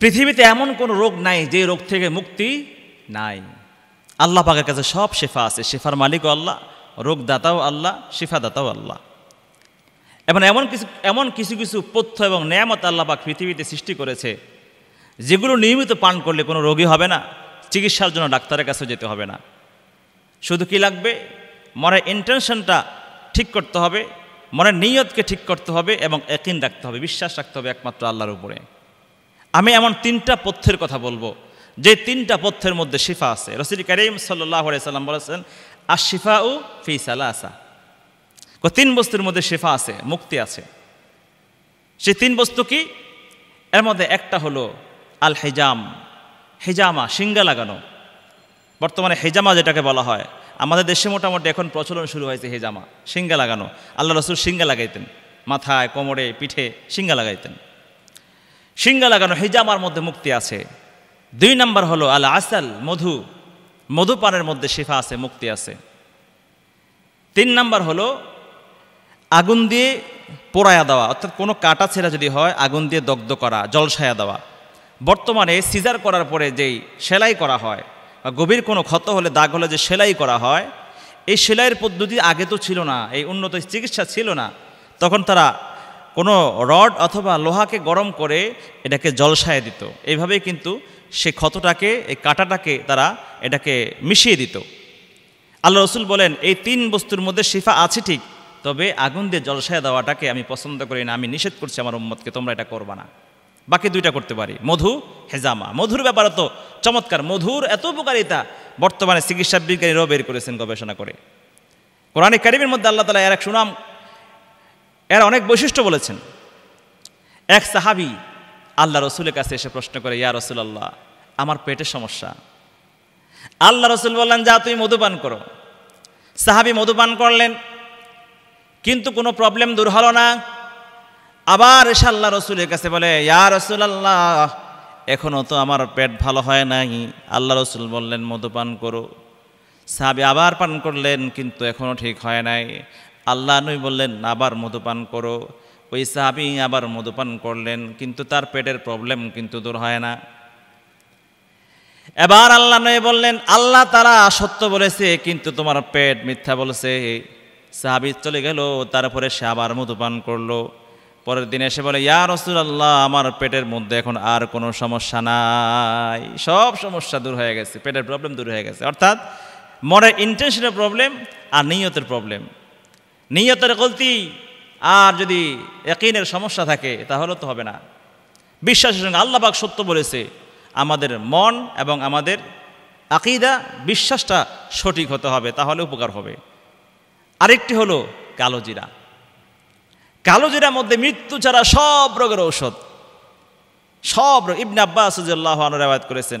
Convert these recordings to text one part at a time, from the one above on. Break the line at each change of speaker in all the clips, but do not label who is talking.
পৃথিবীতে এমন কোনো রোগ নাই যে রোগ থেকে মুক্তি নাই আল্লাহ পাকের কাছে সব শেফা আছে শেফার মালিকও আল্লাহ রোগদাতাও আল্লাহ শেফাদাতাও আল্লাহ এবং এমন কিছু এমন কিছু কিছু পথ্য এবং ন্যামত আল্লাহ পাক পৃথিবীতে সৃষ্টি করেছে যেগুলো নিয়মিত পান করলে কোনো রোগী হবে না চিকিৎসার জন্য ডাক্তারের কাছে যেতে হবে না শুধু কি লাগবে মনের ইন্টেনশনটা ঠিক করতে হবে মনের নিয়তকে ঠিক করতে হবে এবং একিন রাখতে হবে বিশ্বাস রাখতে হবে একমাত্র আল্লাহর উপরে আমি এমন তিনটা পথ্যের কথা বলবো যে তিনটা পথ্যের মধ্যে শিফা আছে রসিদ করিম সাল্লাহ সাল্লাম বলেছেন আর শিফা ও ফি সালা আসা তিন বস্তুর মধ্যে শিফা আছে মুক্তি আছে সে তিন বস্তু কি এর মধ্যে একটা হলো আল হেজাম হেজামা শিঙ্গা লাগানো বর্তমানে হেজামা যেটাকে বলা হয় আমাদের দেশে মোটামুটি এখন প্রচলন শুরু হয়েছে হেজামা শিঙ্গা লাগানো আল্লাহ রসুল শিঙ্গা লাগাইতেন মাথায় কোমরে পিঠে শিঙ্গা লাগাইতেন সিঙ্গা লাগানো হিজামার মধ্যে মুক্তি আছে দুই নাম্বার হলো আল আসাল মধু মধুপানের মধ্যে শিফা আছে মুক্তি আছে তিন নাম্বার হলো আগুন দিয়ে পোড়ায়া দেওয়া অর্থাৎ কোনো কাটা ছেঁড়া যদি হয় আগুন দিয়ে দগ্ধ করা জলসায়া দেওয়া বর্তমানে সিজার করার পরে যেই সেলাই করা হয় বা গভীর কোনো ক্ষত হলে দাগ হলে যে সেলাই করা হয় এই সেলাইয়ের পদ্ধতি আগে তো ছিল না এই উন্নত চিকিৎসা ছিল না তখন তারা কোনো রড অথবা লোহাকে গরম করে এটাকে জলসায় দিত এইভাবেই কিন্তু সে ক্ষতটাকে এই কাটাটাকে তারা এটাকে মিশিয়ে দিত আল্লাহ রসুল বলেন এই তিন বস্তুর মধ্যে শিফা আছে ঠিক তবে আগুন দিয়ে জলসায় দেওয়াটাকে আমি পছন্দ করি না আমি নিষেধ করছি আমার উম্মতকে তোমরা এটা করবা না বাকি দুইটা করতে পারি মধু হেজামা মধুর ব্যাপারে তো চমৎকার মধুর এত উপকারিতা বর্তমানে চিকিৎসা বিজ্ঞানীরাও বের করেছেন গবেষণা করে কোরআন কারিমের মধ্যে আল্লাহ তালা এর এক সুনাম এরা অনেক বৈশিষ্ট্য বলেছেন এক সাহাবি আল্লাহ রসুলের কাছে এসে প্রশ্ন করে ইয়া রসুলাল্লাহ আমার পেটের সমস্যা আল্লাহ রসুল বললেন যা তুমি মধুপান করো সাহাবি মধুপান করলেন কিন্তু কোনো প্রবলেম দূর হলো না আবার এসে আল্লাহ রসুলের কাছে বলে ইয়া রসুল আল্লাহ এখনও তো আমার পেট ভালো হয় নাই আল্লাহ রসুল বললেন মধুপান করো সাহাবি আবার পান করলেন কিন্তু এখনও ঠিক হয় নাই আল্লাহ নই বললেন আবার মধুপান করো ওই সাহাবি আবার মধুপান করলেন কিন্তু তার পেটের প্রবলেম কিন্তু দূর হয় না এবার আল্লাহ নয় বললেন আল্লাহ তারা সত্য বলেছে কিন্তু তোমার পেট মিথ্যা বলেছে সাহাবি চলে গেল তারপরে সে আবার মধুপান করলো পরের দিন এসে বলে ইয়া রসুল আল্লাহ আমার পেটের মধ্যে এখন আর কোনো সমস্যা নাই সব সমস্যা দূর হয়ে গেছে পেটের প্রবলেম দূর হয়ে গেছে অর্থাৎ মনের ইন্টেনশনের প্রবলেম আর নিয়তের প্রবলেম নিয়তের গলতি আর যদি একইনের সমস্যা থাকে তাহলে তো হবে না বিশ্বাসের সঙ্গে আল্লাহবাক সত্য বলেছে আমাদের মন এবং আমাদের আকিদা বিশ্বাসটা সঠিক হতে হবে তাহলে উপকার হবে আরেকটি হলো কালোজিরা কালোজিরার মধ্যে মৃত্যু ছাড়া সব রোগের ঔষধ সব ইবনে আব্বাস রাওয়াত করেছেন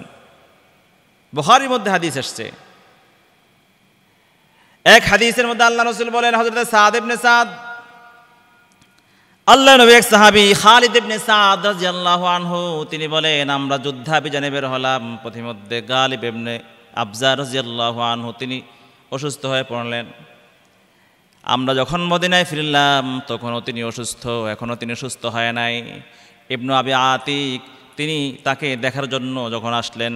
বহারির মধ্যে হাদিস আসছে এক হাদিসের মধ্যে আল্লাহ রসুল বলেন হজরত সাদ ইবনে সাদ আল্লাহ নবী এক সাহাবি খালিদ ইবনে সাদ রাদিয়াল্লাহু আনহু তিনি বলেন আমরা যুদ্ধাভিযানে বের হলাম প্রথমধ্যে গালিব ইবনে আবজা রাদিয়াল্লাহু আনহু তিনি অসুস্থ হয়ে পড়লেন আমরা যখন মদিনায় ফিরলাম তখনও তিনি অসুস্থ এখনও তিনি সুস্থ হয় নাই ইবনু আবি আতিক তিনি তাকে দেখার জন্য যখন আসলেন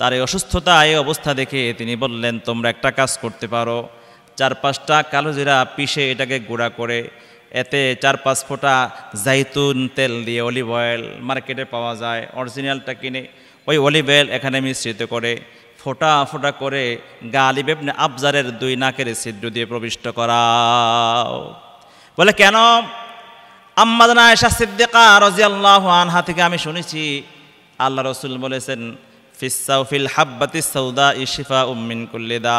তার এই অসুস্থতা এই অবস্থা দেখে তিনি বললেন তোমরা একটা কাজ করতে পারো চার পাঁচটা কালো জিরা পিষে এটাকে গুঁড়া করে এতে চার পাঁচ ফোঁটা জাইতুন তেল দিয়ে অলিভ অয়েল মার্কেটে পাওয়া যায় অরিজিনালটা কিনে ওই অলিভ অয়েল এখানে মিশ্রিত করে ফোঁটা ফোঁটা করে গালিব ইবনে আফজারের দুই নাকের ছিদ্র দিয়ে প্রবিষ্ট করাও বলে কেন আম্মাদনা আয়সা সিদ্দিকা রাজিয়াল্লাহু আনহা থেকে আমি শুনেছি আল্লাহ রসুল বলেছেন ফিসাউফিল হাব্বাতি সৌদা ইশিফা উম্মিন কুল্লিদা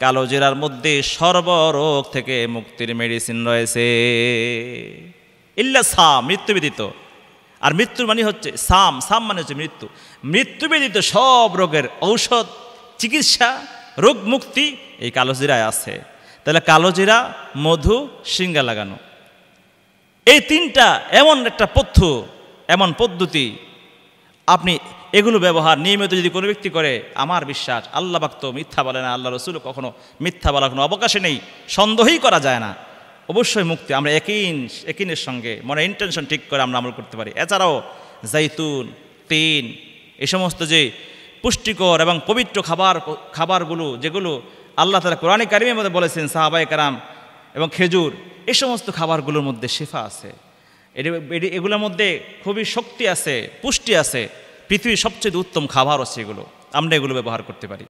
কালো জিরার মধ্যে সর্বরোগ থেকে মুক্তির মেডিসিন রয়েছে ইল্লা সাম মৃত্যু ব্যতীত আর মৃত্যুর মানে হচ্ছে সাম সাম মানে হচ্ছে মৃত্যু মৃত্যু ব্যতীত সব রোগের ঔষধ চিকিৎসা রোগ মুক্তি এই কালো জিরায় আছে তাহলে কালো জিরা মধু শিঙ্গা লাগানো এই তিনটা এমন একটা পথ্য এমন পদ্ধতি আপনি এগুলো ব্যবহার নিয়মিত যদি কোনো ব্যক্তি করে আমার বিশ্বাস আল্লাহ বাক্ত মিথ্যা বলে না আল্লাহ রসুল কখনো মিথ্যা বলার কোনো অবকাশে নেই সন্দেহই করা যায় না অবশ্যই মুক্তি আমরা একিন একিনের সঙ্গে মনে ইন্টেনশন ঠিক করে আমরা আমল করতে পারি এছাড়াও জাইতুন তিন এ সমস্ত যে পুষ্টিকর এবং পবিত্র খাবার খাবারগুলো যেগুলো আল্লাহ তালা কোরআনে কারিমের মধ্যে বলেছেন সাহাবাই কারাম এবং খেজুর এ সমস্ত খাবারগুলোর মধ্যে শেফা আছে এগুলোর মধ্যে খুবই শক্তি আছে পুষ্টি আছে পৃথিবীর সবচেয়ে উত্তম খাবার হচ্ছে এগুলো আমরা এগুলো ব্যবহার করতে পারি